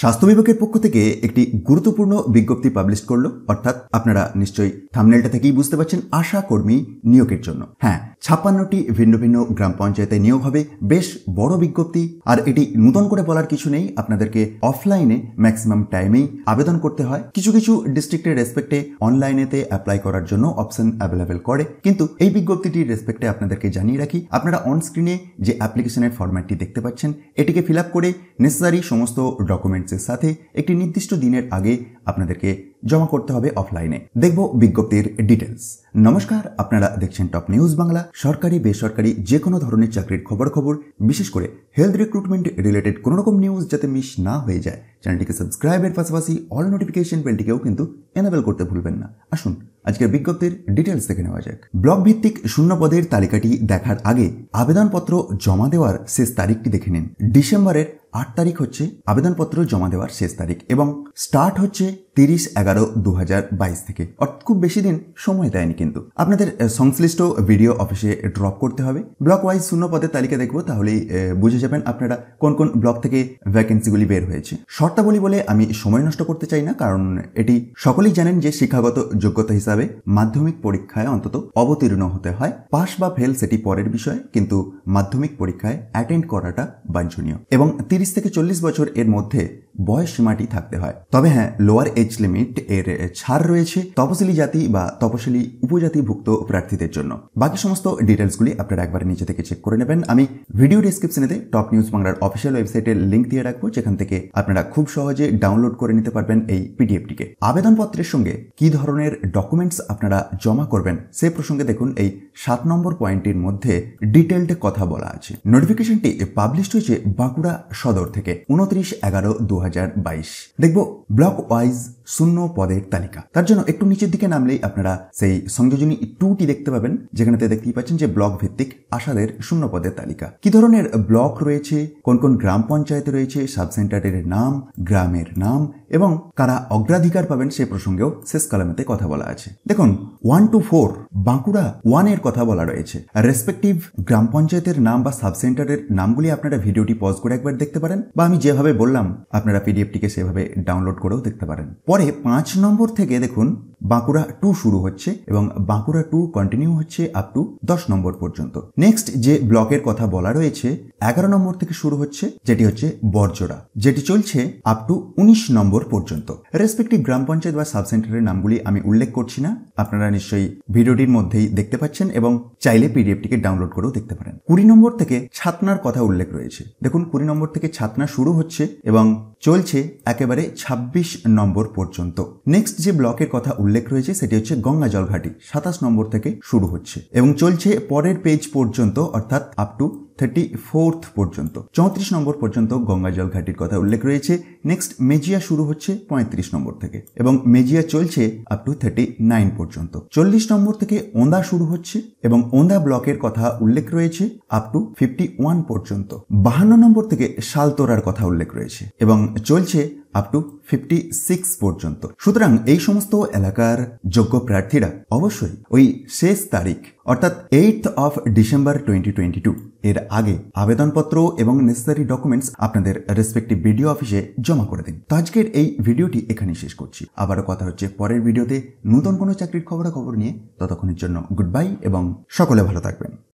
স্বাস্থ্য বিভাগের পক্ষ থেকে একটি গুরুত্বপূর্ণ বিজ্ঞপ্তি পাবলিশ করলো অর্থাৎ আপনারা নিশ্চয়ই থামনেলটা থেকেই বুঝতে পারছেন আশা কর্মী নিয়োগের জন্য হ্যাঁ ছাপ্পান্নটি ভিন্ন ভিন্ন গ্রাম পঞ্চায়েতে নিয়োগ হবে বেশ বড় বিজ্ঞপ্তি আর এটি নূতন করে বলার কিছু নেই আপনাদেরকে অফলাইনে ম্যাক্সিমাম টাইমেই আবেদন করতে হয় কিছু কিছু ডিস্ট্রিক্টের রেসপেক্টে অনলাইনেতে অ্যাপ্লাই করার জন্য অপশন অ্যাভেলেবেল করে কিন্তু এই বিজ্ঞপ্তিটির রেসপেক্টে আপনাদেরকে জানিয়ে রাখি আপনারা অনস্ক্রিনে যে অ্যাপ্লিকেশনের ফরম্যাটটি দেখতে পাচ্ছেন এটিকে ফিল করে নেসেসারি সমস্ত ডকুমেন্টসের সাথে একটি নির্দিষ্ট দিনের আগে আপনাদেরকে জমা করতে হবে অফলাইনে দেখব বিজ্ঞপ্তির ডিটেলস নমস্কার আপনারা দেখছেন টপ নিউজ বাংলা সরকারি বেসরকারি যে কোনো ধরনের চাকরির খবর খবর বিশেষ করে হেলথ রিক্রুটমেন্ট রিলেটেড কোনো রকম নিউজ যাতে মিস না হয়ে যায় চ্যানেলটিকে সাবস্ক্রাইবের পাশাপাশি অল নোটিফিকেশন বেলটিকেও কিন্তু এনাবেল করতে ভুলবেন না আসুন আজকের বিজ্ঞপ্তির ডিটেলস দেখে নেওয়া যাক ব্লক ভিত্তিক শূন্য পদের তালিকাটি দেখার আগে আবেদনপত্র জমা দেওয়ার শেষ তারিখটি দেখে নিন ডিসেম্বরের আট তারিখ হচ্ছে আবেদনপত্র জমা দেওয়ার শেষ তারিখ এবং স্টার্ট হচ্ছে তিরিশ এগারো দু থেকে খুব বেশি দিন সময় দেয়নি কিন্তু আপনাদের সংশ্লিষ্ট ভিডিও অফিসে ড্রপ করতে হবে ব্লক ওয়াইজ শূন্য পদের তালিকা দেখবো তাহলেই বুঝে যাবেন আপনারা কোন কোন ব্লক থেকে ভ্যাকেন্সিগুলি বের হয়েছে শর্তাবলী বলে আমি সময় নষ্ট করতে চাই না কারণ এটি সকলেই জানেন যে শিক্ষাগত যোগ্যতা হিসাবে মাধ্যমিক পরীক্ষায় অন্তত অবতীর্ণ হতে হয় পাস বা ফেল সেটি পরের বিষয় কিন্তু মাধ্যমিক পরীক্ষায় অ্যাটেন্ড করাটা বাঞ্ছনীয় এবং তিরিশ তিরিশ থেকে চল্লিশ বছর এর মধ্যে বয়স সীমাটি থাকতে হয় তবে হ্যাঁ লোয়ার এজ লিমিট এর ছাড় রয়েছে তপশিলি জাতি বা তপশিলি উপজাতিভুক্ত প্রার্থীদের জন্য বাকি সমস্ত ডিটেলসগুলি আপনারা একবার নিচে থেকে চেক করে নেবেন আমি ভিডিও ডিসক্রিপশনে টপ নিউজ বাংলার অফিসিয়াল ওয়েবসাইটের লিঙ্ক দিয়ে রাখবো যেখান থেকে আপনারা খুব সহজে ডাউনলোড করে নিতে পারবেন এই পিডিএফটিকে আবেদনপত্রের সঙ্গে কি ধরনের ডকুমেন্টস আপনারা জমা করবেন সে প্রসঙ্গে দেখুন এই সাত নম্বর পয়েন্টটির মধ্যে ডিটেলড কথা বলা আছে নোটিফিকেশনটি পাবলিশ হয়েছে বাঁকুড়া সদর থেকে উনত্রিশ এগারো দু 2022 দেখব ব্লক ওয়াইজ শূন্য পদের তালিকা তার জন্য একটু নিচের দিকে নামলেই আপনারা সেই সংযোজনী টুটি দেখতে পাবেন যেখানেতে দেখতেই পাচ্ছেন যে ব্লক ভিত্তিক আশাদের শূন্য পদের তালিকা কি ধরনের ব্লক রয়েছে কোন কোন গ্রাম পঞ্চায়েত রয়েছে সাব সেন্টারের নাম গ্রামের নাম এবং কারা অগ্রাধিকার পাবেন সে প্রসঙ্গেও শেষ কলামেতে কথা বলা আছে দেখুন one two four Bankura one এর কথা বলা রয়েছে রেসপেক্টিভ গ্রাম পঞ্চায়েতের নাম বা সাব সেন্টারের নামগুলি আপনারা ভিডিওটি পজ করে একবার দেখতে পারেন বা আমি যেভাবে বললাম আপনারা পিডিএফটিকে সেভাবে ডাউনলোড করেও দেখতে পারেন পরে পাঁচ নম্বর থেকে দেখুন বাঁকুড়া টু শুরু হচ্ছে এবং বাঁকুড়া টু কন্টিনিউ হচ্ছে আপ টু দশ নম্বর পর্যন্ত নেক্সট যে ব্লকের কথা বলা রয়েছে এগারো নম্বর থেকে শুরু হচ্ছে যেটি হচ্ছে বর্জরা যেটি চলছে আপ টু উনিশ নম্বর পর্যন্ত রেসপেক্টিভ গ্রাম পঞ্চায়েত বা সাব সেন্টারের নামগুলি আমি উল্লেখ করছি না আপনারা নিশ্চয়ই ভিডিওটির মধ্যেই দেখতে পাচ্ছেন এবং চাইলে পিডিএফটিকে ডাউনলোড করেও দেখতে পারেন কুড়ি নম্বর থেকে ছাতনার কথা উল্লেখ রয়েছে দেখুন কুড়ি নম্বর থেকে ছাতনা শুরু হচ্ছে এবং চলছে একেবারে ছাব্বিশ নম্বর পর্যন্ত নেক্সট যে ব্লকের কথা উল্লেখ উল্লেখ রয়েছে সেটি হচ্ছে গঙ্গা জল ঘাটি সাতাশ নম্বর থেকে শুরু হচ্ছে এবং চলছে পরের পেজ পর্যন্ত অর্থাৎ আপ টু থার্টি ফোর্থ পর্যন্ত চৌত্রিশ নম্বর পর্যন্ত গঙ্গা জল ঘাটির কথা উল্লেখ রয়েছে নেক্সট মেজিয়া শুরু হচ্ছে পঁয়ত্রিশ নম্বর থেকে এবং মেজিয়া চলছে আপ টু থার্টি নাইন পর্যন্ত চল্লিশ নম্বর থেকে ওন্দা শুরু হচ্ছে এবং ওন্দা ব্লকের কথা উল্লেখ রয়েছে আপ টু ফিফটি ওয়ান পর্যন্ত বাহান্ন নম্বর থেকে সালতোরার কথা উল্লেখ রয়েছে এবং চলছে আপ টু ফিফটি সিক্স পর্যন্ত সুতরাং এই সমস্ত এলাকার যোগ্য প্রার্থীরা অবশ্যই ওই শেষ তারিখ অর্থাৎ eight of December twenty twenty two এর আগে আবেদনপত্র এবং নেসেসারি ডকুমেন্টস আপনাদের রেসপেক্টিভ ভিডিও অফিসে জমা করে দিন তো আজকের এই ভিডিওটি এখানে শেষ করছি আবারও কথা হচ্ছে পরের ভিডিওতে নতুন কোনো চাকরির খবরাখবর নিয়ে ততক্ষণের জন্য গুড বাই এবং সকলে ভালো থাকবেন